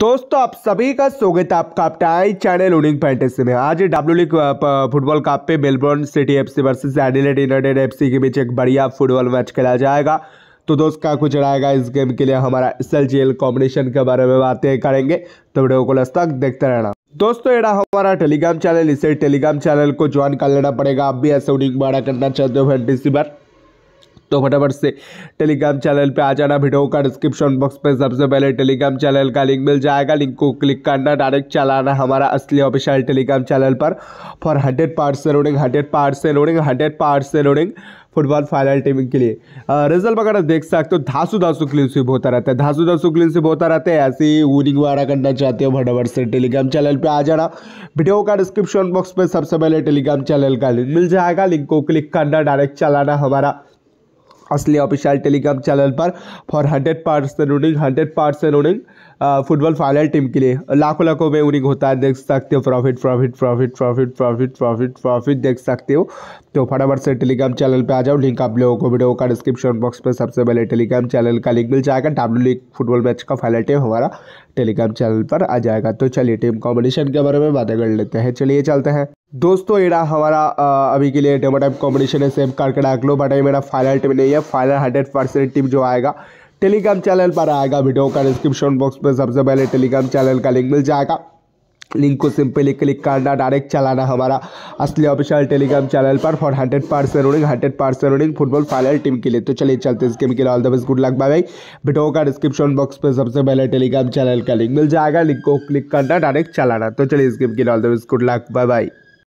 दोस्तों आप सभी का स्वागत है आपका टाई चैनल उनिंग फैंटेसी में आज डब्ल्यू लीग फुटबॉल कप पे Melbourne city FC versus Adelaide United FC के बीच एक बढ़िया फुटबॉल मैच खेला जाएगा तो दोस्त का कुछ रहेगा इस गेम के लिए हमारा एस एल कॉम्बिनेशन के बारे में बातें करेंगे तो वीडियो को लस्ता तक देखते रहना दोस्तों ये हमारा टेलीग्राम चैनल इसे टेलीग्राम चैनल को ज्वाइन कर लेना पड़ेगा आप भी ऐसे उनिंग बड़ा करना चाहते हो फैंटेसी पर तो फटाफट से टेलीग्राम चैनल पे आ जाना वीडियो का डिस्क्रिप्शन बॉक्स पे सबसे पहले टेलीग्राम चैनल का लिंक मिल जाएगा लिंक को क्लिक करना डायरेक्ट चलाना हमारा असली ऑफिशियल टेलीग्राम चैनल पर फॉर हंड्रेड से लोडिंग हंड्रेड से लोडिंग हंड्रेड से लोडिंग फुटबॉल फाइनल टीम के लिए रिजल्ट वगैरह देख सकते हो धासु धासु क्लीनशिप होता रहता है धासु धासु क्लीनशिप होता रहता है ऐसे ही वनिंग वगैरह करना चाहते हो फटाफट से टेलीग्राम चैनल पे आ जाना वीडियो का डिस्क्रिप्शन बॉक्स पे सबसे पहले टेलीग्राम चैनल का लिंक मिल जाएगा लिंक को क्लिक करना डायरेक्ट चलाना हमारा असली ऑफिशियल टेलीग्राम चैनल पर for hundred percent winning hundred percent winning football final team के लिए लाखों लाखों में उनिंग होता है देख सकते हो profit profit profit profit profit profit profit देख सकते हो तो फटाफट से टेलीग्राम चैनल पे आ जाओ लिंक आप लोगों को वीडियो का डिस्क्रिप्शन बॉक्स में सबसे पहले टेलीग्राम चैनल का लिंक मिल जाएगा डब्ल्यू लीग फुटबॉल मैच का फाइनल टीम हमारा टेलीग्राम चैनल पर आ जाएगा तो चलिए टीम कॉम्बिनेशन के बारे में बातें कर लेते हैं चलिए चलते हैं दोस्तों एड़ा हमारा अभी के लिए डेमो टाइप कॉम्पिटिशन है सेम करके डाक लो बट मेरा फाइनल टीम नहीं है फाइनल हंड्रेड परसेंट टीम जो आएगा टेलीग्राम चैनल पर आएगा वीडियो का डिस्क्रिप्शन बॉक्स में सबसे पहले टेलीग्राम चैनल का लिंक मिल जाएगा लिंक को सिंपली क्लिक करना डायरेक्ट चलाना हमारा असली ऑफिशियल टेलीग्राम चैनल पर for hundred percent running hundred percent running football final team के लिए तो चलिए चलते इस गेम के लिए all the best good luck bye भाई वीडियो का डिस्क्रिप्शन बॉक्स पर सबसे पहले टेलीग्राम चैनल का लिंक मिल जाएगा लिंक को क्लिक करना डायरेक्ट चलाना तो चलिए इस गेम के लिए all the best good luck bye by